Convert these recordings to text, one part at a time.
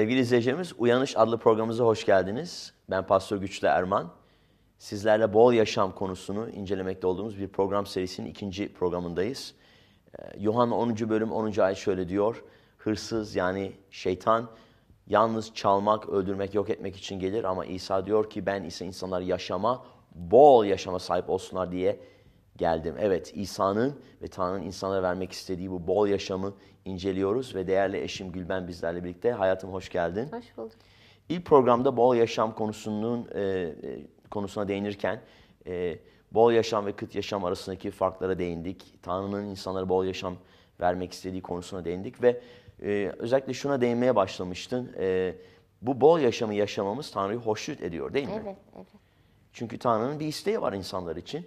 Sevgili izleyicilerimiz, Uyanış adlı programımıza hoş geldiniz. Ben Pastör Güçlü Erman. Sizlerle bol yaşam konusunu incelemekte olduğumuz bir program serisinin ikinci programındayız. Ee, Yuhanna 10. bölüm 10. ayet şöyle diyor. Hırsız yani şeytan yalnız çalmak, öldürmek, yok etmek için gelir ama İsa diyor ki ben ise insanlar yaşama, bol yaşama sahip olsunlar diye geldim. Evet İsa'nın ve Tanrı'nın insanlara vermek istediği bu bol yaşamı inceliyoruz ve değerli eşim Gülben bizlerle birlikte. Hayatım hoş geldin. Hoş bulduk. İlk programda bol yaşam konusunun e, e, konusuna değinirken e, bol yaşam ve kıt yaşam arasındaki farklara değindik. Tanrı'nın insanlara bol yaşam vermek istediği konusuna değindik ve e, özellikle şuna değinmeye başlamıştın. E, bu bol yaşamı yaşamamız Tanrı'yı hoşnut ediyor değil mi? Evet, evet. Çünkü Tanrı'nın bir isteği var insanlar için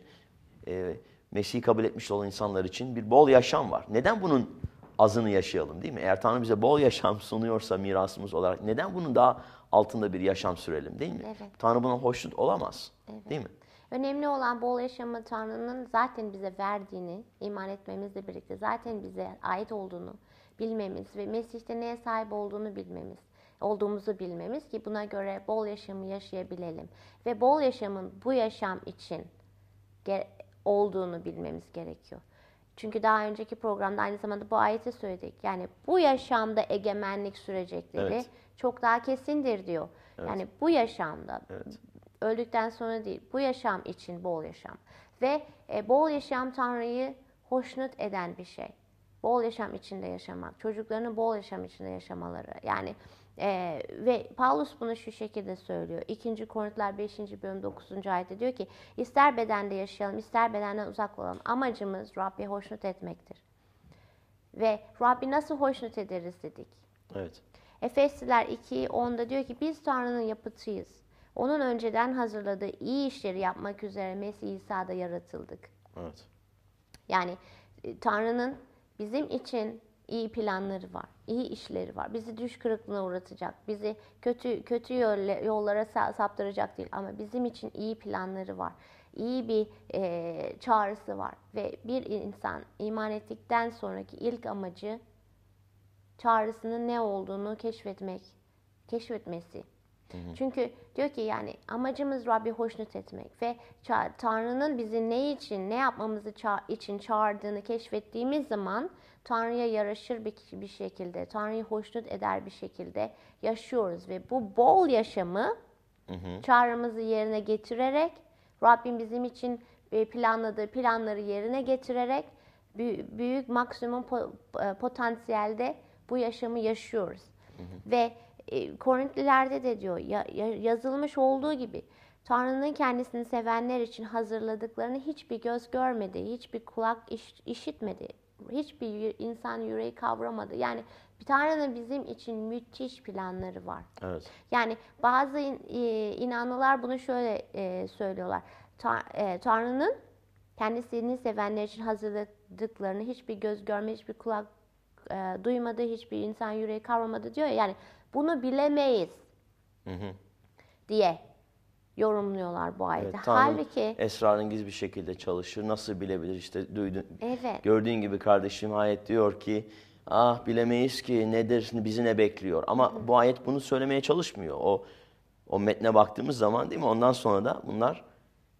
e, Mesih'i kabul etmiş olan insanlar için bir bol yaşam var. Neden bunun azını yaşayalım değil mi? Eğer Tanrı bize bol yaşam sunuyorsa mirasımız olarak neden bunun daha altında bir yaşam sürelim değil mi? Evet. Tanrı buna hoşnut olamaz evet. değil mi? Önemli olan bol yaşamı Tanrı'nın zaten bize verdiğini iman etmemizle birlikte zaten bize ait olduğunu bilmemiz ve Mesih'te neye sahip olduğunu bilmemiz olduğumuzu bilmemiz ki buna göre bol yaşamı yaşayabilelim. Ve bol yaşamın bu yaşam için olduğunu bilmemiz gerekiyor. Çünkü daha önceki programda aynı zamanda bu ayeti söyledik. Yani bu yaşamda egemenlik sürecekleri evet. çok daha kesindir diyor. Evet. Yani bu yaşamda evet. öldükten sonra değil, bu yaşam için bol yaşam. Ve e, bol yaşam Tanrı'yı hoşnut eden bir şey. Bol yaşam içinde yaşamak, çocuklarının bol yaşam içinde yaşamaları. Yani ee, ve Paulus bunu şu şekilde söylüyor. 2. Korintiler 5. bölüm 9. ayette diyor ki ister bedende yaşayalım ister bedenden uzak olalım. Amacımız Rabbi hoşnut etmektir. Ve Rabbi nasıl hoşnut ederiz dedik. Evet. Efesliler 2.10'da diyor ki biz Tanrı'nın yapıtıyız. Onun önceden hazırladığı iyi işleri yapmak üzere Mesih İsa'da yaratıldık. Evet. Yani e, Tanrı'nın bizim için iyi planları var, iyi işleri var. Bizi düş kırıklığına uğratacak, bizi kötü kötü yollara saptıracak değil ama bizim için iyi planları var. iyi bir e, çağrısı var ve bir insan iman ettikten sonraki ilk amacı çağrısının ne olduğunu keşfetmek, keşfetmesi. Çünkü diyor ki yani amacımız Rabbi hoşnut etmek ve Tanrı'nın bizi ne için, ne yapmamızı için çağırdığını keşfettiğimiz zaman Tanrı'ya yaraşır bir, bir şekilde, Tanrı'yı hoşnut eder bir şekilde yaşıyoruz ve bu bol yaşamı çağrımızı yerine getirerek Rabbim bizim için e, planladığı planları yerine getirerek büyük maksimum e, potansiyelde bu yaşamı yaşıyoruz. Ve e, Korintlilerde de diyor yazılmış olduğu gibi Tanrı'nın kendisini sevenler için hazırladıklarını hiçbir göz görmedi, hiçbir kulak işitmedi hiçbir insan yüreği kavramadı. Yani bir Tanrı'nın bizim için müthiş planları var. Evet. Yani bazı e, inanlılar bunu şöyle e, söylüyorlar. E, Tanrı'nın kendisini sevenler için hazırladıklarını hiçbir göz görmedi, hiçbir kulak duymadı, hiçbir insan yüreği kavramadı diyor ya. Yani bunu bilemeyiz hı hı. diye yorumluyorlar bu ayeti. Evet, Halbuki esrarengiz bir şekilde çalışır. Nasıl bilebilir işte duydun. Evet. Gördüğün gibi kardeşim ayet diyor ki ah bilemeyiz ki nedir bizi ne bekliyor. Ama Hı. bu ayet bunu söylemeye çalışmıyor. O o metne baktığımız zaman değil mi? Ondan sonra da bunlar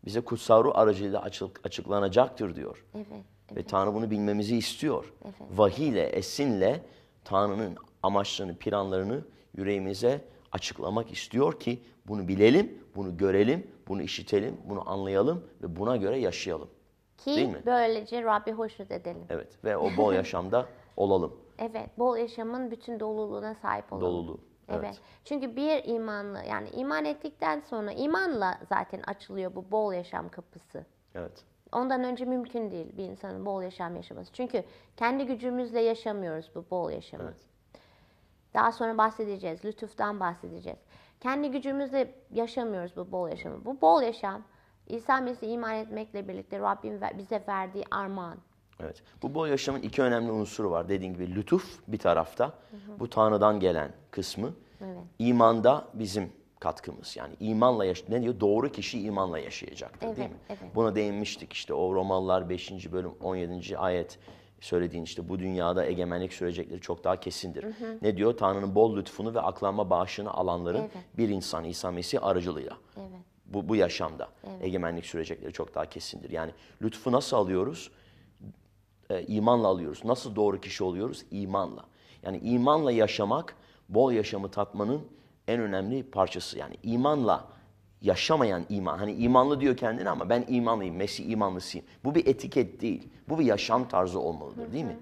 bize kutsal ruh aracıyla açık, açıklanacaktır diyor. Evet, evet. Ve Tanrı bunu bilmemizi istiyor. Evet. Vahiyle, esinle Tanrı'nın amaçlarını, planlarını yüreğimize açıklamak istiyor ki bunu bilelim, bunu görelim, bunu işitelim, bunu anlayalım ve buna göre yaşayalım. Ki Değil mi? böylece Rabbi hoşnut edelim. Evet ve o bol yaşamda olalım. Evet, bol yaşamın bütün doluluğuna sahip olalım. Doluluğu. Evet. evet. Çünkü bir imanlı yani iman ettikten sonra imanla zaten açılıyor bu bol yaşam kapısı. Evet. Ondan önce mümkün değil bir insanın bol yaşam yaşaması. Çünkü kendi gücümüzle yaşamıyoruz bu bol yaşamı. Evet. Daha sonra bahsedeceğiz. Lütuftan bahsedeceğiz. Kendi gücümüzle yaşamıyoruz bu bol yaşamı. Bu bol yaşam İsa Mesih'e iman etmekle birlikte Rabbim bize verdiği armağan. Evet. Bu bol yaşamın iki önemli unsuru var. Dediğim gibi lütuf bir tarafta. Hı hı. Bu Tanrı'dan gelen kısmı. Evet. İmanda bizim katkımız. Yani imanla yaş ne diyor? Doğru kişi imanla yaşayacaktır evet, değil mi? Evet. Buna değinmiştik işte o Romalılar 5. bölüm 17. ayet söylediğin işte bu dünyada egemenlik sürecekleri çok daha kesindir. Hı hı. Ne diyor? Tanrı'nın bol lütfunu ve aklanma bağışını alanların evet. bir insan İsa Mesih aracılığıyla. Evet. Bu, bu yaşamda evet. egemenlik sürecekleri çok daha kesindir. Yani lütfu nasıl alıyoruz? E, imanla alıyoruz. Nasıl doğru kişi oluyoruz? İmanla. Yani imanla yaşamak, bol yaşamı tatmanın en önemli parçası. Yani imanla yaşamayan iman. Hani imanlı diyor kendini ama ben imanlıyım, Mesih imanlısıyım. Bu bir etiket değil. Bu bir yaşam tarzı olmalıdır değil mi?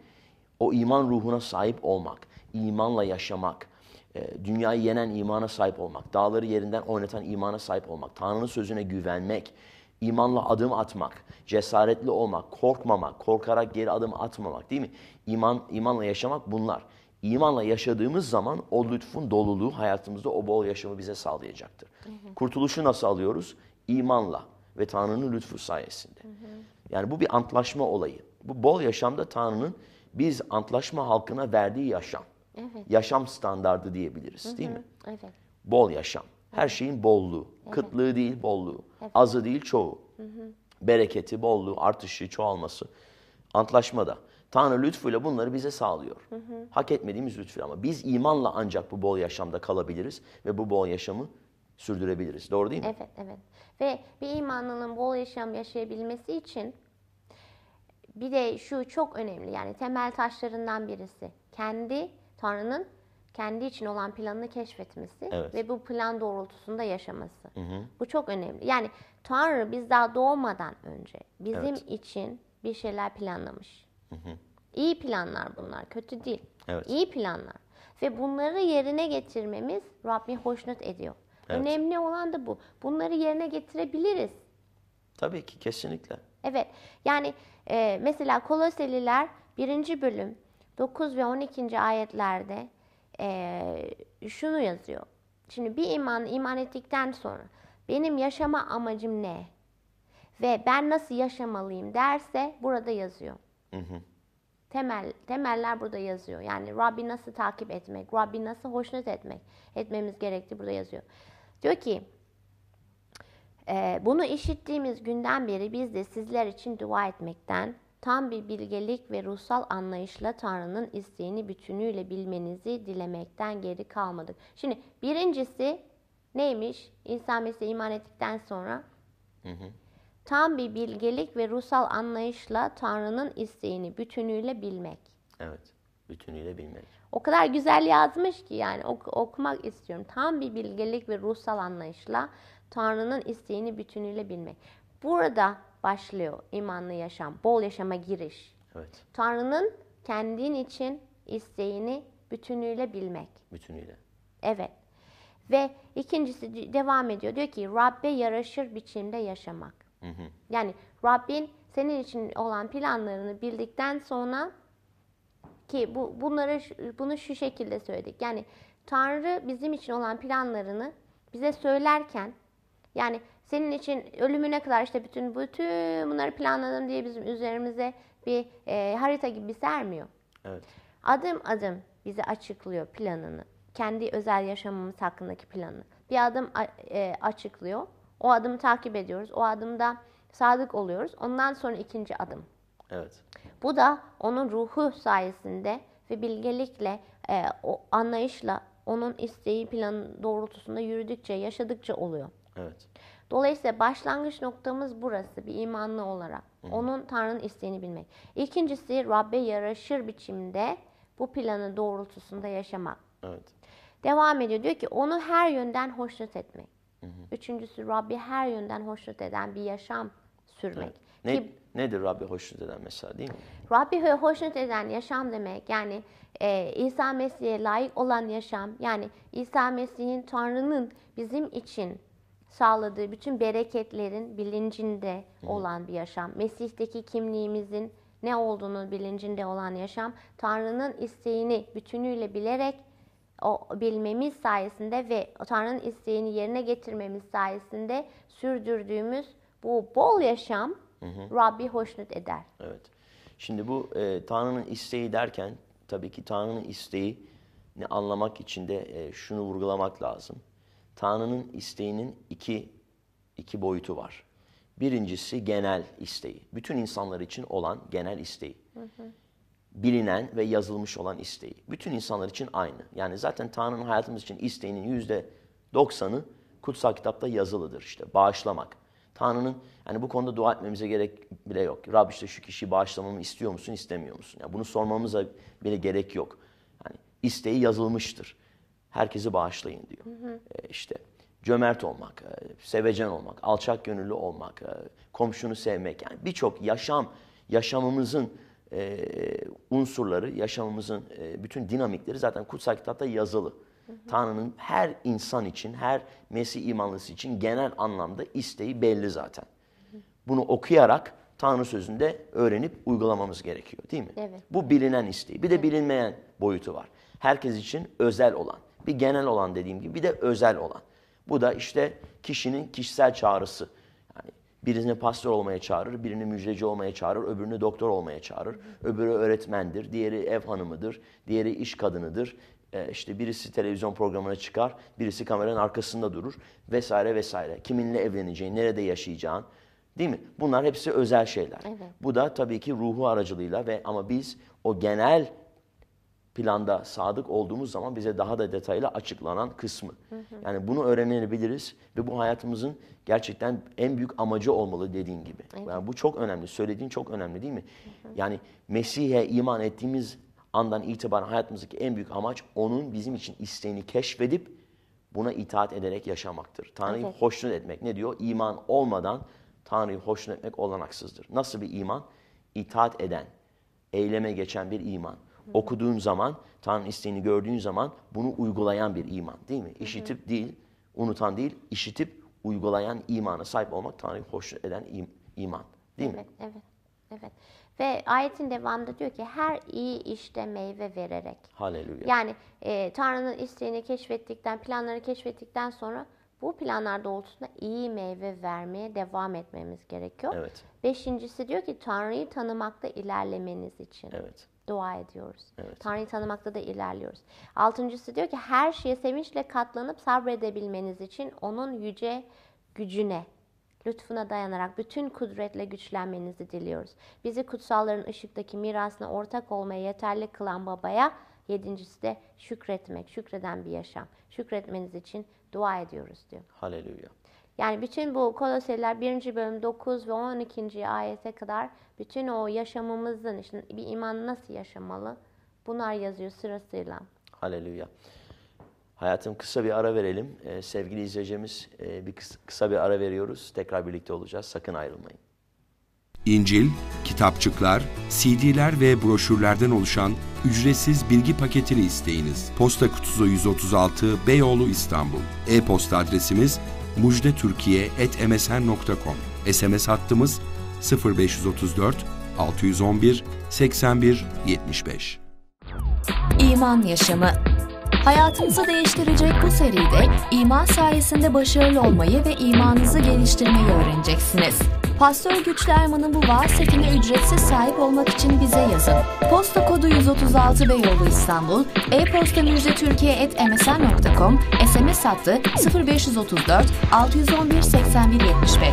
O iman ruhuna sahip olmak, imanla yaşamak, e, dünyayı yenen imana sahip olmak, dağları yerinden oynatan imana sahip olmak, Tanrı'nın sözüne güvenmek, imanla adım atmak, cesaretli olmak, korkmamak, korkarak geri adım atmamak değil mi? İman, imanla yaşamak bunlar imanla yaşadığımız zaman o lütfun doluluğu hayatımızda o bol yaşamı bize sağlayacaktır. Hı hı. Kurtuluşu nasıl alıyoruz? İmanla ve Tanrı'nın lütfu sayesinde. Hı hı. Yani bu bir antlaşma olayı. Bu bol yaşamda Tanrı'nın biz antlaşma halkına verdiği yaşam. Hı hı. Yaşam standardı diyebiliriz hı hı. değil mi? Evet. Bol yaşam. Her şeyin bolluğu. Evet. Kıtlığı değil bolluğu. Evet. Azı değil çoğu. Hı hı. Bereketi, bolluğu, artışı, çoğalması. Antlaşmada. Tanrı lütfuyla bunları bize sağlıyor. Hı hı. Hak etmediğimiz lütfuyla ama biz imanla ancak bu bol yaşamda kalabiliriz ve bu bol yaşamı sürdürebiliriz. Doğru değil mi? Evet, evet. Ve bir imanlının bol yaşam yaşayabilmesi için bir de şu çok önemli yani temel taşlarından birisi. Kendi Tanrı'nın kendi için olan planını keşfetmesi evet. ve bu plan doğrultusunda yaşaması. Hı hı. Bu çok önemli. Yani Tanrı biz daha doğmadan önce bizim evet. için bir şeyler planlamış. İyi planlar bunlar, kötü değil. Evet. İyi planlar. Ve bunları yerine getirmemiz Rabbi hoşnut ediyor. Evet. Önemli olan da bu. Bunları yerine getirebiliriz. Tabii ki, kesinlikle. Evet, yani e, mesela Koloseliler 1. bölüm 9 ve 12. ayetlerde e, şunu yazıyor. Şimdi bir iman, iman ettikten sonra benim yaşama amacım ne? Ve ben nasıl yaşamalıyım derse burada yazıyor. Hı hı. Temel, temeller burada yazıyor. Yani Rabbi nasıl takip etmek, Rabbi nasıl hoşnut etmek, etmemiz gerektiği burada yazıyor. Diyor ki, e, bunu işittiğimiz günden beri biz de sizler için dua etmekten, tam bir bilgelik ve ruhsal anlayışla Tanrı'nın isteğini bütünüyle bilmenizi dilemekten geri kalmadık. Şimdi birincisi neymiş? İnsan mesela iman ettikten sonra hı hı. Tam bir bilgelik ve ruhsal anlayışla Tanrı'nın isteğini bütünüyle bilmek. Evet, bütünüyle bilmek. O kadar güzel yazmış ki yani ok- okumak istiyorum. Tam bir bilgelik ve ruhsal anlayışla Tanrı'nın isteğini bütünüyle bilmek. Burada başlıyor imanlı yaşam, bol yaşama giriş. Evet. Tanrı'nın kendin için isteğini bütünüyle bilmek. Bütünüyle. Evet. Ve ikincisi devam ediyor. Diyor ki Rabbe yaraşır biçimde yaşamak. Yani Rabbin senin için olan planlarını bildikten sonra ki bu bunlara bunu şu şekilde söyledik. Yani Tanrı bizim için olan planlarını bize söylerken yani senin için ölümüne kadar işte bütün bütün bunları planladım diye bizim üzerimize bir e, harita gibi sermiyor. Evet. Adım adım bize açıklıyor planını. Kendi özel yaşamımız hakkındaki planını. Bir adım e, açıklıyor. O adımı takip ediyoruz. O adımda sadık oluyoruz. Ondan sonra ikinci adım. Evet. Bu da onun ruhu sayesinde ve bilgelikle, e, o anlayışla onun isteği planın doğrultusunda yürüdükçe, yaşadıkça oluyor. Evet. Dolayısıyla başlangıç noktamız burası bir imanlı olarak. Hı. Onun Tanrı'nın isteğini bilmek. İkincisi Rabbe yaraşır biçimde bu planı doğrultusunda yaşamak. Evet. Devam ediyor diyor ki onu her yönden hoşnut etmek. Hı hı. Üçüncüsü Rabbi her yönden hoşnut eden bir yaşam sürmek. Ne, Ki, nedir Rabbi hoşnut eden mesela değil mi? Rabbi hoşnut eden yaşam demek yani e, İsa Mesih'e layık olan yaşam yani İsa Mesih'in Tanrı'nın bizim için sağladığı bütün bereketlerin bilincinde Hı. olan bir yaşam. Mesih'teki kimliğimizin ne olduğunu bilincinde olan yaşam. Tanrı'nın isteğini bütünüyle bilerek o bilmemiz sayesinde ve Tanrı'nın isteğini yerine getirmemiz sayesinde sürdürdüğümüz bu bol yaşam hı hı. Rabbi hoşnut eder. Evet. Şimdi bu e, Tanrı'nın isteği derken tabii ki Tanrı'nın isteği ne anlamak için de e, şunu vurgulamak lazım. Tanrı'nın isteğinin iki, iki boyutu var. Birincisi genel isteği. Bütün insanlar için olan genel isteği. Hı hı bilinen ve yazılmış olan isteği. Bütün insanlar için aynı. Yani zaten Tanrı'nın hayatımız için isteğinin yüzde doksanı kutsal kitapta yazılıdır işte. Bağışlamak. Tanrı'nın yani bu konuda dua etmemize gerek bile yok. Rab işte şu kişiyi bağışlamamı istiyor musun, istemiyor musun? Yani bunu sormamıza bile gerek yok. Yani isteği yazılmıştır. Herkesi bağışlayın diyor. Hı hı. E işte cömert olmak, e, sevecen olmak, alçak gönüllü olmak, e, komşunu sevmek yani birçok yaşam yaşamımızın e, unsurları, yaşamımızın e, bütün dinamikleri zaten kutsal kitapta yazılı. Tanrı'nın her insan için, her Mesih imanlısı için genel anlamda isteği belli zaten. Bunu okuyarak Tanrı sözünde öğrenip uygulamamız gerekiyor değil mi? Evet. Bu bilinen isteği. Bir de evet. bilinmeyen boyutu var. Herkes için özel olan. Bir genel olan dediğim gibi bir de özel olan. Bu da işte kişinin kişisel çağrısı. Birini pastör olmaya çağırır, birini müjdeci olmaya çağırır, öbürünü doktor olmaya çağırır. Öbürü öğretmendir, diğeri ev hanımıdır, diğeri iş kadınıdır. E, işte birisi televizyon programına çıkar, birisi kameranın arkasında durur vesaire vesaire. Kiminle evleneceğin, nerede yaşayacağın, Değil mi? Bunlar hepsi özel şeyler. Evet. Bu da tabii ki ruhu aracılığıyla ve ama biz o genel planda sadık olduğumuz zaman bize daha da detaylı açıklanan kısmı. Hı hı. Yani bunu öğrenebiliriz ve bu hayatımızın gerçekten en büyük amacı olmalı dediğin gibi. Evet. Yani bu çok önemli. Söylediğin çok önemli değil mi? Hı hı. Yani Mesih'e iman ettiğimiz andan itibaren hayatımızdaki en büyük amaç onun bizim için isteğini keşfedip buna itaat ederek yaşamaktır. Tanrı'yı evet. hoşnut etmek ne diyor? İman olmadan Tanrı'yı hoşnut etmek olanaksızdır. Nasıl bir iman? İtaat eden, eyleme geçen bir iman. Okuduğun zaman, Tanrı'nın isteğini gördüğün zaman bunu uygulayan bir iman değil mi? İşitip Hı -hı. değil, unutan değil, işitip uygulayan imana sahip olmak Tanrı'yı hoş eden im iman değil evet, mi? Evet, evet. Ve ayetin devamında diyor ki her iyi işte meyve vererek. Haleluya. Yani e, Tanrı'nın isteğini keşfettikten, planlarını keşfettikten sonra bu planlar doğrultusunda iyi meyve vermeye devam etmemiz gerekiyor. Evet. Beşincisi diyor ki Tanrı'yı tanımakta ilerlemeniz için. Evet dua ediyoruz. Evet. Tanrı'yı tanımakta da ilerliyoruz. Altıncısı diyor ki her şeye sevinçle katlanıp sabredebilmeniz için onun yüce gücüne, lütfuna dayanarak bütün kudretle güçlenmenizi diliyoruz. Bizi kutsalların ışıktaki mirasına ortak olmaya yeterli kılan babaya yedincisi de şükretmek, şükreden bir yaşam. Şükretmeniz için dua ediyoruz diyor. Haleluya. Yani bütün bu Koloseliler 1. bölüm 9 ve 12. ayete kadar bütün o yaşamımızın işte bir iman nasıl yaşamalı bunlar yazıyor sırasıyla. Haleluya. Hayatım kısa bir ara verelim. Ee, sevgili izleyicimiz e, bir kısa, kısa bir ara veriyoruz. Tekrar birlikte olacağız. Sakın ayrılmayın. İncil, kitapçıklar, CD'ler ve broşürlerden oluşan ücretsiz bilgi paketini isteyiniz. Posta kutusu 136 Beyoğlu İstanbul. E-posta adresimiz mujdetürkiye.msn.com SMS hattımız 0534 611 81 75. İman Yaşamı Hayatınızı değiştirecek bu seride iman sayesinde başarılı olmayı ve imanınızı geliştirmeyi öğreneceksiniz. Pastör Güçler Manavova setine ücretsiz sahip olmak için bize yazın. Posta kodu 136 Beyoğlu İstanbul, e-posta müjdetürkiye.msn.com, SMS hattı 0534 611 8175.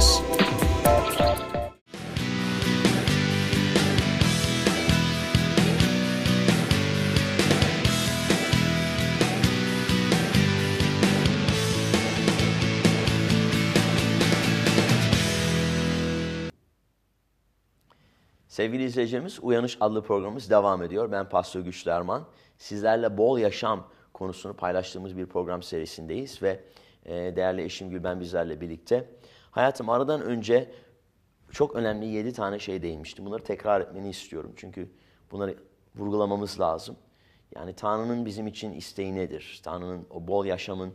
Sevgili izleyicimiz Uyanış adlı programımız devam ediyor. Ben Pastör Güçlü Erman. Sizlerle bol yaşam konusunu paylaştığımız bir program serisindeyiz ve e, değerli eşim Gülben bizlerle birlikte. Hayatım aradan önce çok önemli 7 tane şey değinmiştim. Bunları tekrar etmeni istiyorum çünkü bunları vurgulamamız lazım. Yani Tanrı'nın bizim için isteği nedir? Tanrı'nın o bol yaşamın,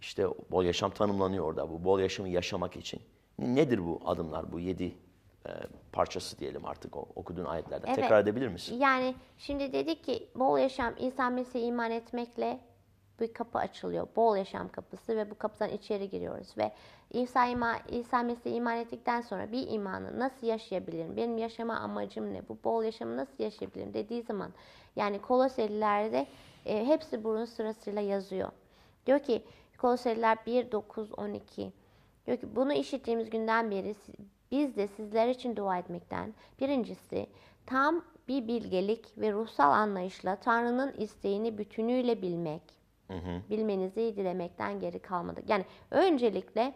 işte bol yaşam tanımlanıyor orada bu bol yaşamı yaşamak için. Nedir bu adımlar, bu yedi e, parçası diyelim artık o okuduğun ayetlerden. Evet. Tekrar edebilir misin? Yani şimdi dedik ki bol yaşam insan Mesih'e iman etmekle bir kapı açılıyor. Bol yaşam kapısı ve bu kapıdan içeri giriyoruz ve İsa, ima, İsa Mesih'e iman ettikten sonra bir imanı nasıl yaşayabilirim? Benim yaşama amacım ne? Bu bol yaşamı nasıl yaşayabilirim dediği zaman yani Koloselilerde e, hepsi bunun sırasıyla yazıyor. Diyor ki Koloseliler 1, 9, 12 diyor ki bunu işittiğimiz günden beri biz de sizler için dua etmekten birincisi tam bir bilgelik ve ruhsal anlayışla Tanrı'nın isteğini bütünüyle bilmek. Hı hı. Bilmenizi dilemekten geri kalmadık. Yani öncelikle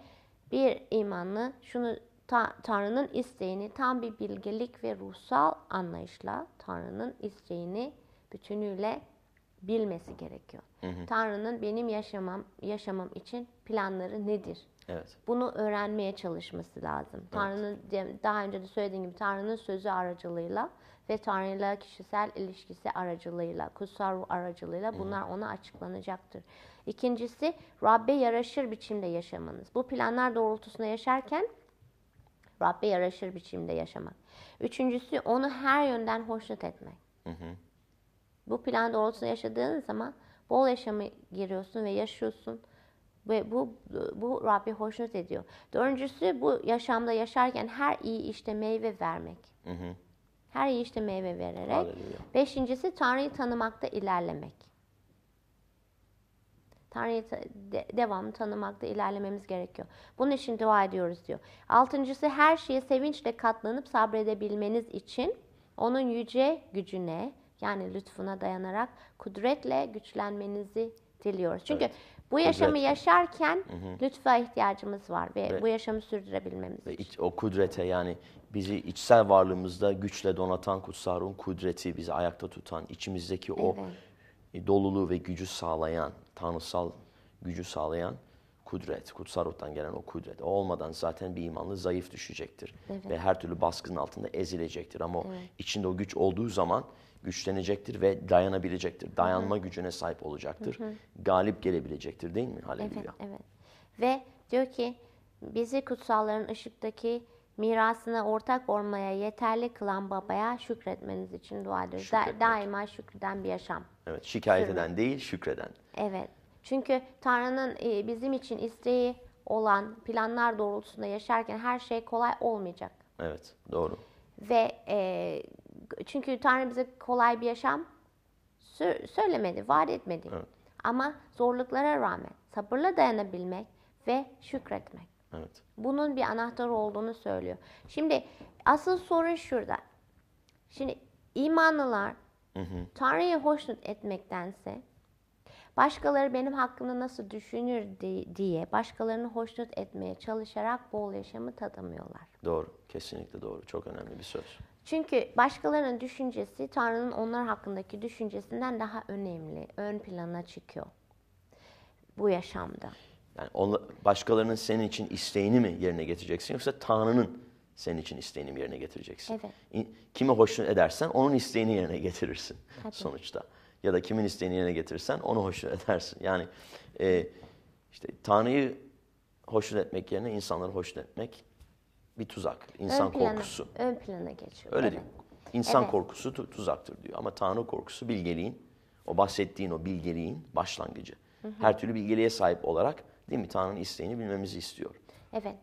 bir imanlı şunu ta, Tanrı'nın isteğini tam bir bilgelik ve ruhsal anlayışla Tanrı'nın isteğini bütünüyle bilmesi gerekiyor. Tanrı'nın benim yaşamam yaşamam için planları nedir? Evet. Bunu öğrenmeye çalışması lazım. Evet. Tanrı'nın daha önce de söylediğim gibi Tanrı'nın sözü aracılığıyla ve Tanrı'yla kişisel ilişkisi aracılığıyla, kutsal ruh aracılığıyla bunlar ona açıklanacaktır. İkincisi Rabbe yaraşır biçimde yaşamanız. Bu planlar doğrultusunda yaşarken Rabbe yaraşır biçimde yaşamak. Üçüncüsü onu her yönden hoşnut etmek. Hı hı. Bu plan doğrultusunda yaşadığın zaman bol yaşamı giriyorsun ve yaşıyorsun. Ve bu, bu Rabbi hoşnut ediyor. Dördüncüsü bu yaşamda yaşarken her iyi işte meyve vermek. Hı hı. Her iyi işte meyve vererek. Haleluya. Beşincisi Tanrı'yı tanımakta ilerlemek. Tanrı'yı de, devamlı tanımakta ilerlememiz gerekiyor. Bunun için dua ediyoruz diyor. Altıncısı her şeye sevinçle katlanıp sabredebilmeniz için onun yüce gücüne yani lütfuna dayanarak kudretle güçlenmenizi diliyoruz. Çünkü evet. Bu yaşamı Kudret. yaşarken lütfa ihtiyacımız var ve Ve- bu yaşamı sürdürebilmemiz Ve için. o kudrete yani bizi içsel varlığımızda güçle donatan kutsal ruhun kudreti bizi ayakta tutan, içimizdeki o e, doluluğu ve gücü sağlayan, tanrısal gücü sağlayan kudret, kutsal ruhtan gelen o kudret. O olmadan zaten bir imanlı zayıf düşecektir ve her türlü baskının altında ezilecektir. Ama o içinde o güç olduğu zaman güçlenecektir ve dayanabilecektir. Dayanma hı gücüne sahip olacaktır. Hı-hı. Galip gelebilecektir değil mi Haleluya? Evet, evet. Ve diyor ki bizi kutsalların ışıktaki mirasına ortak olmaya yeterli kılan babaya şükretmeniz için dua ediyoruz. Da- daima şükreden bir yaşam. Evet, şikayet Sürmek. eden değil, şükreden. Evet. Çünkü Tanrı'nın e, bizim için isteği olan planlar doğrultusunda yaşarken her şey kolay olmayacak. Evet, doğru. Ve e, çünkü Tanrı bize kolay bir yaşam söylemedi, vaat etmedi. Evet. Ama zorluklara rağmen sabırla dayanabilmek ve şükretmek. Evet. Bunun bir anahtarı olduğunu söylüyor. Şimdi asıl sorun şurada. Şimdi imanlılar hı hı. Tanrı'yı hoşnut etmektense başkaları benim hakkımda nasıl düşünür diye başkalarını hoşnut etmeye çalışarak bol yaşamı tadamıyorlar. Doğru. Kesinlikle doğru. Çok önemli bir söz. Çünkü başkalarının düşüncesi Tanrı'nın onlar hakkındaki düşüncesinden daha önemli, ön plana çıkıyor bu yaşamda. Yani onla, başkalarının senin için isteğini mi yerine getireceksin yoksa Tanrı'nın senin için isteğini mi yerine getireceksin? Evet. Kimi hoşnut edersen onun isteğini yerine getirirsin Tabii. sonuçta. Ya da kimin isteğini yerine getirirsen onu hoşnut edersin. Yani e, işte Tanrı'yı hoşnut etmek yerine insanları hoşnut etmek bir tuzak. İnsan ön plana, korkusu. Ön plana geçiyor. Öyle evet. değil İnsan evet. korkusu tu tuzaktır diyor. Ama Tanrı korkusu bilgeliğin, o bahsettiğin o bilgeliğin başlangıcı. Hı hı. Her türlü bilgeliğe sahip olarak değil mi Tanrı'nın isteğini bilmemizi istiyor. Evet.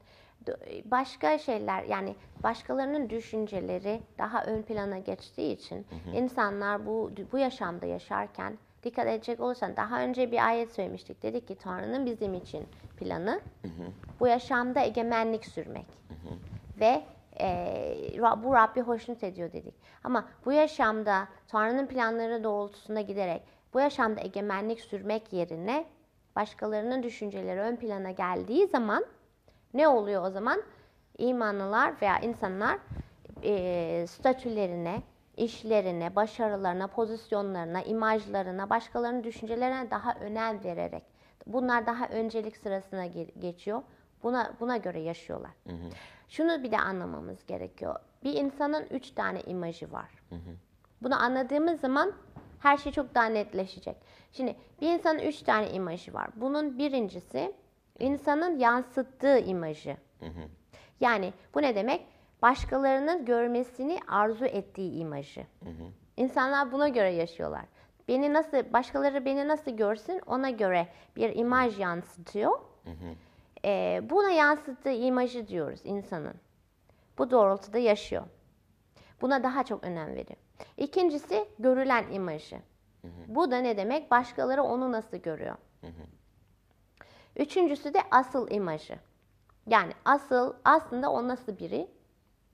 Başka şeyler yani başkalarının düşünceleri daha ön plana geçtiği için hı hı. insanlar bu bu yaşamda yaşarken dikkat edecek olursan daha önce bir ayet söylemiştik. Dedik ki Tanrı'nın bizim için planı hı hı. bu yaşamda egemenlik sürmek ve e, bu Rabbi hoşnut ediyor dedik. Ama bu yaşamda Tanrı'nın planları doğrultusunda giderek bu yaşamda egemenlik sürmek yerine başkalarının düşünceleri ön plana geldiği zaman ne oluyor o zaman? İmanlılar veya insanlar e, statülerine, işlerine, başarılarına, pozisyonlarına, imajlarına, başkalarının düşüncelerine daha önem vererek bunlar daha öncelik sırasına geçiyor Buna buna göre yaşıyorlar. Hı hı. Şunu bir de anlamamız gerekiyor. Bir insanın üç tane imajı var. Hı hı. Bunu anladığımız zaman her şey çok daha netleşecek. Şimdi bir insanın üç tane imajı var. Bunun birincisi insanın yansıttığı imajı. Hı hı. Yani bu ne demek? Başkalarının görmesini arzu ettiği imajı. Hı hı. İnsanlar buna göre yaşıyorlar. Beni nasıl başkaları beni nasıl görsün ona göre bir imaj yansıtıyor. Hı hı. E, buna yansıttığı imajı diyoruz insanın. Bu doğrultuda yaşıyor. Buna daha çok önem veriyor. İkincisi görülen imajı. Hı hı. Bu da ne demek? Başkaları onu nasıl görüyor? Hı hı. Üçüncüsü de asıl imajı. Yani asıl aslında o nasıl biri?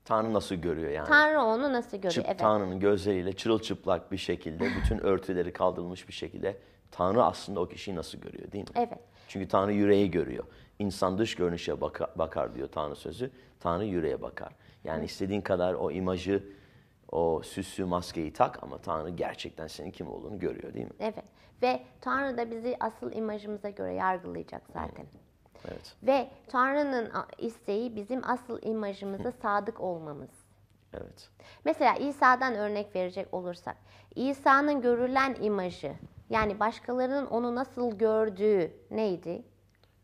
Tanrı nasıl görüyor yani? Tanrı onu nasıl görüyor? Çıp, evet. Tanrı'nın gözleriyle çırılçıplak bir şekilde, bütün örtüleri kaldırılmış bir şekilde Tanrı aslında o kişiyi nasıl görüyor değil mi? Evet. Çünkü Tanrı yüreği görüyor. İnsan dış görünüşe baka, bakar diyor Tanrı sözü. Tanrı yüreğe bakar. Yani istediğin kadar o imajı, o süsü maskeyi tak ama Tanrı gerçekten senin kim olduğunu görüyor değil mi? Evet. Ve Tanrı da bizi asıl imajımıza göre yargılayacak zaten. Evet. Ve Tanrı'nın isteği bizim asıl imajımıza sadık olmamız. Evet. Mesela İsa'dan örnek verecek olursak, İsa'nın görülen imajı yani başkalarının onu nasıl gördüğü neydi?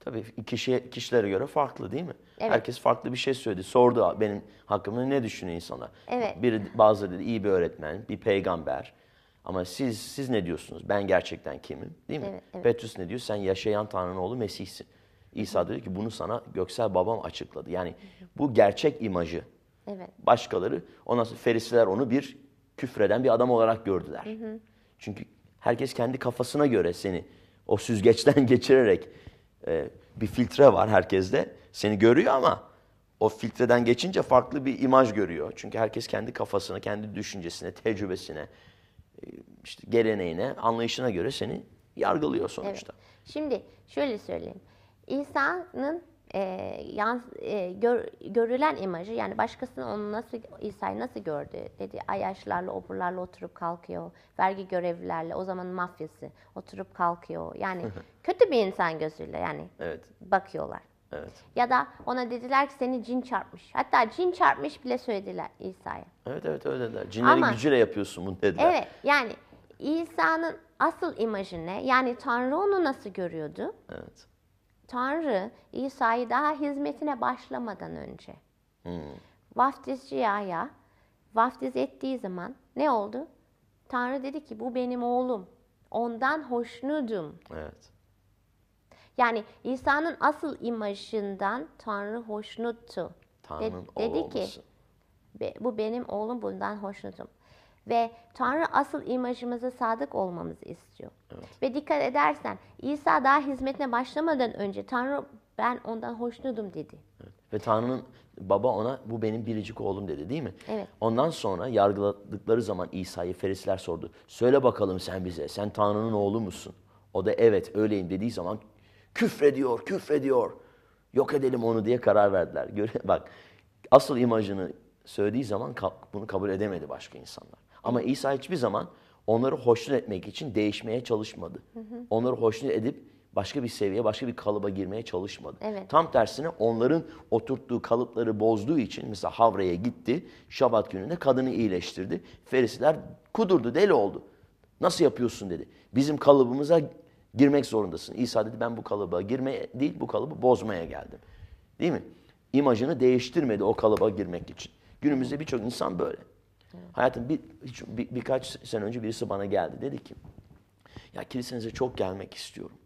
Tabii kişiye, kişilere göre farklı değil mi? Evet. Herkes farklı bir şey söyledi. Sordu benim hakkımda ne düşünüyor insanlar. Evet. Biri bazı dedi iyi bir öğretmen, bir peygamber. Ama siz siz ne diyorsunuz? Ben gerçekten kimim? Değil mi? Evet, evet. Petrus ne diyor? Sen yaşayan Tanrı'nın oğlu Mesih'sin. İsa diyor ki bunu sana göksel babam açıkladı. Yani bu gerçek imajı. Evet. Başkaları ondan sonra Ferisiler onu bir küfreden bir adam olarak gördüler. Hı hı. Çünkü herkes kendi kafasına göre seni o süzgeçten geçirerek e, bir filtre var herkeste. Seni görüyor ama o filtreden geçince farklı bir imaj görüyor. Çünkü herkes kendi kafasına, kendi düşüncesine, tecrübesine, e, işte geleneğine, anlayışına göre seni yargılıyor sonuçta. Evet. Şimdi şöyle söyleyeyim. İsa'nın e, yans, e, gör, görülen imajı yani başkasının onu nasıl İsa'yı nasıl gördü dedi ayaşlarla oburlarla oturup kalkıyor vergi görevlilerle o zaman mafyası oturup kalkıyor yani kötü bir insan gözüyle yani evet. bakıyorlar. Evet. Ya da ona dediler ki seni cin çarpmış. Hatta cin çarpmış bile söylediler İsa'ya. Evet evet öyle dediler. Cinlerin gücüyle yapıyorsun bunu dediler. Evet yani İsa'nın asıl imajı ne? Yani Tanrı onu nasıl görüyordu? Evet. Tanrı İsa'yı daha hizmetine başlamadan önce hmm. vaftizci Yahya vaftiz ettiği zaman ne oldu? Tanrı dedi ki bu benim oğlum. Ondan hoşnudum. Evet. Yani İsa'nın asıl imajından Tanrı hoşnuttu. Tanrı'nın De- dedi ki olması. bu benim oğlum bundan hoşnutum. Ve Tanrı asıl imajımıza sadık olmamızı istiyor. Evet. Ve dikkat edersen İsa daha hizmetine başlamadan önce Tanrı ben ondan hoşnutum dedi. Evet. Ve Tanrı'nın baba ona bu benim biricik oğlum dedi değil mi? Evet. Ondan sonra yargıladıkları zaman İsa'yı Ferisler sordu. Söyle bakalım sen bize sen Tanrı'nın oğlu musun? O da evet öyleyim dediği zaman küfrediyor küfrediyor. Yok edelim onu diye karar verdiler. Bak asıl imajını söylediği zaman bunu kabul edemedi başka insanlar. Ama İsa hiçbir zaman onları hoşnut etmek için değişmeye çalışmadı. Hı hı. Onları hoşnut edip başka bir seviyeye, başka bir kalıba girmeye çalışmadı. Evet. Tam tersine onların oturttuğu kalıpları bozduğu için mesela Havre'ye gitti, Şabat gününde kadını iyileştirdi. Ferisiler kudurdu, deli oldu. Nasıl yapıyorsun dedi. Bizim kalıbımıza girmek zorundasın. İsa dedi ben bu kalıba girmeye değil, bu kalıbı bozmaya geldim. Değil mi? İmajını değiştirmedi o kalıba girmek için. Günümüzde birçok insan böyle. Hayatım bir, hiç, bir, birkaç sene önce birisi bana geldi. Dedi ki ya kilisenize çok gelmek istiyorum.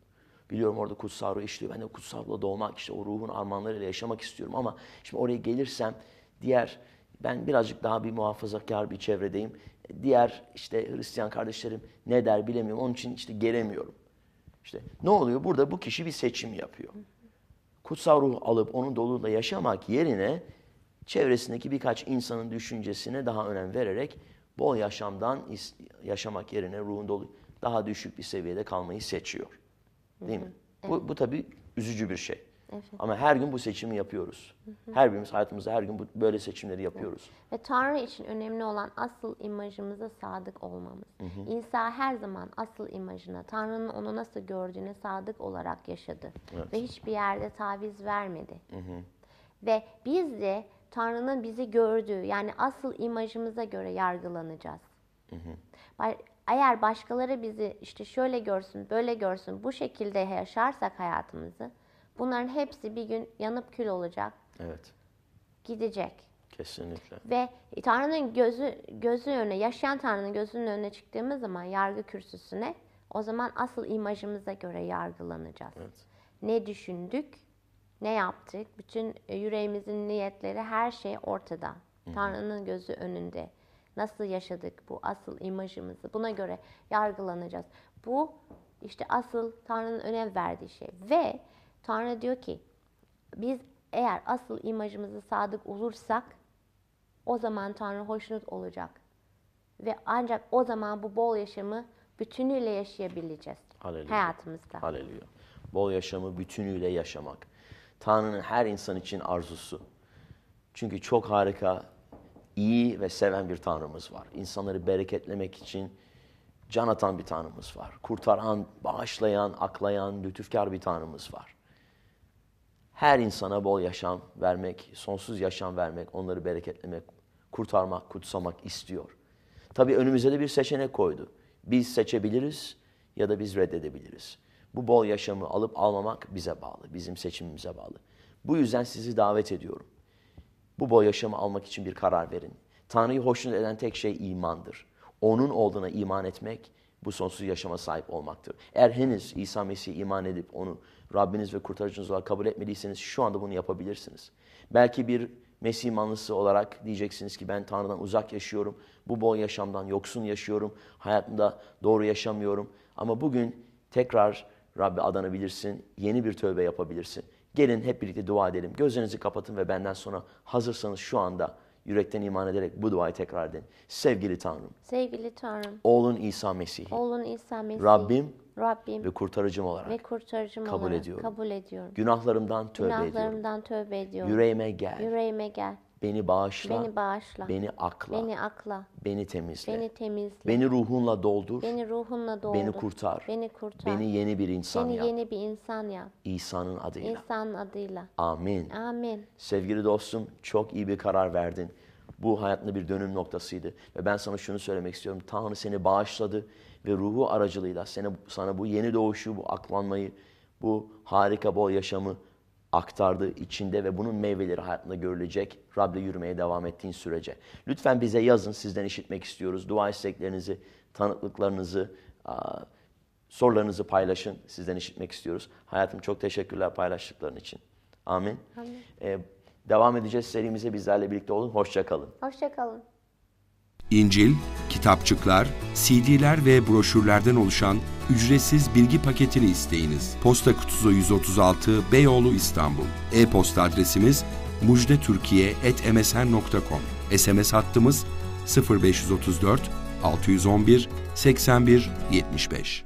Biliyorum orada kutsal ruh işliyor. Ben de kutsalla dolmak işte o ruhun armağanlarıyla yaşamak istiyorum. Ama şimdi oraya gelirsem diğer ben birazcık daha bir muhafazakar bir çevredeyim. Diğer işte Hristiyan kardeşlerim ne der bilemiyorum. Onun için işte gelemiyorum. İşte ne oluyor? Burada bu kişi bir seçim yapıyor. Kutsal ruhu alıp onun doluğunda yaşamak yerine çevresindeki birkaç insanın düşüncesine daha önem vererek bol yaşamdan yaşamak yerine ruhun dolu daha düşük bir seviyede kalmayı seçiyor. Değil mi? Evet. Bu, bu tabii üzücü bir şey. Evet. Ama her gün bu seçimi yapıyoruz. Her birimiz hayatımızda her gün böyle seçimleri yapıyoruz. Ve Tanrı için önemli olan asıl imajımıza sadık olmamız. Hı hı. İsa her zaman asıl imajına, Tanrı'nın onu nasıl gördüğüne sadık olarak yaşadı. Evet. Ve hiçbir yerde taviz vermedi. Hı hı. Ve biz de Tanrı'nın bizi gördüğü yani asıl imajımıza göre yargılanacağız. Hı hı. Eğer başkaları bizi işte şöyle görsün, böyle görsün, bu şekilde yaşarsak hayatımızı bunların hepsi bir gün yanıp kül olacak. Evet. Gidecek. Kesinlikle. Ve e, Tanrı'nın gözü gözü önüne, yaşayan Tanrı'nın gözünün önüne çıktığımız zaman yargı kürsüsüne o zaman asıl imajımıza göre yargılanacağız. Evet. Ne düşündük? ne yaptık? Bütün e, yüreğimizin niyetleri her şey ortada. Tanrı'nın gözü önünde. Nasıl yaşadık bu asıl imajımızı? Buna göre yargılanacağız. Bu işte asıl Tanrı'nın önem verdiği şey. Ve Tanrı diyor ki biz eğer asıl imajımızı sadık olursak o zaman Tanrı hoşnut olacak. Ve ancak o zaman bu bol yaşamı bütünüyle yaşayabileceğiz. Haleluya. Hayatımızda. Haleluya. Bol yaşamı bütünüyle yaşamak. Tanrı'nın her insan için arzusu. Çünkü çok harika, iyi ve seven bir Tanrımız var. İnsanları bereketlemek için can atan bir Tanrımız var. Kurtaran, bağışlayan, aklayan, lütufkar bir Tanrımız var. Her insana bol yaşam vermek, sonsuz yaşam vermek, onları bereketlemek, kurtarmak, kutsamak istiyor. Tabii önümüze de bir seçenek koydu. Biz seçebiliriz ya da biz reddedebiliriz. Bu bol yaşamı alıp almamak bize bağlı, bizim seçimimize bağlı. Bu yüzden sizi davet ediyorum. Bu bol yaşamı almak için bir karar verin. Tanrı'yı hoşnut eden tek şey imandır. Onun olduğuna iman etmek bu sonsuz yaşama sahip olmaktır. Eğer henüz İsa Mesih'e iman edip onu Rabbiniz ve kurtarıcınız olarak kabul etmediyseniz şu anda bunu yapabilirsiniz. Belki bir Mesih imanlısı olarak diyeceksiniz ki ben Tanrı'dan uzak yaşıyorum. Bu bol yaşamdan yoksun yaşıyorum. Hayatımda doğru yaşamıyorum. Ama bugün tekrar Rabbi adını bilirsin, yeni bir tövbe yapabilirsin. Gelin hep birlikte dua edelim. Gözlerinizi kapatın ve benden sonra hazırsanız şu anda yürekten iman ederek bu duayı tekrar edin. Sevgili Tanrım. Sevgili Tanrım. Oğlun İsa Mesih. Oğlun İsa Mesih. Rabbim. Rabbim ve kurtarıcım olarak ve kurtarıcım kabul olarak ediyorum. Kabul ediyorum. Günahlarımdan tövbe Günahlarımdan ediyorum. Günahlarımdan tövbe ediyorum. Yüreğime gel. Yüreğime gel Beni bağışla. Beni bağışla. Beni akla. Beni akla. Beni temizle. Beni temizle. Beni ruhunla doldur. Beni ruhunla doldur. Beni kurtar. Beni kurtar. Beni yeni bir insan beni yap. Beni yeni bir insan yap. İsa'nın adıyla. İsa'nın adıyla. Amin. Amin. Sevgili dostum çok iyi bir karar verdin. Bu hayatında bir dönüm noktasıydı. Ve ben sana şunu söylemek istiyorum. Tanrı seni bağışladı ve ruhu aracılığıyla sana, sana bu yeni doğuşu, bu aklanmayı, bu harika bol yaşamı aktardığı içinde ve bunun meyveleri hayatında görülecek Rab'le yürümeye devam ettiğin sürece. Lütfen bize yazın, sizden işitmek istiyoruz. Dua isteklerinizi, tanıklıklarınızı, sorularınızı paylaşın. Sizden işitmek istiyoruz. Hayatım çok teşekkürler paylaştıkların için. Amin. Amin. Ee, devam edeceğiz serimize bizlerle birlikte olun. Hoşçakalın. Hoşçakalın. İncil kitapçıklar, CD'ler ve broşürlerden oluşan ücretsiz bilgi paketini isteyiniz. Posta kutusu 136 Beyoğlu İstanbul. E-posta adresimiz mujde.turkiye@msn.com. SMS hattımız 0534 611 81 75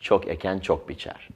çok eken çok biçer.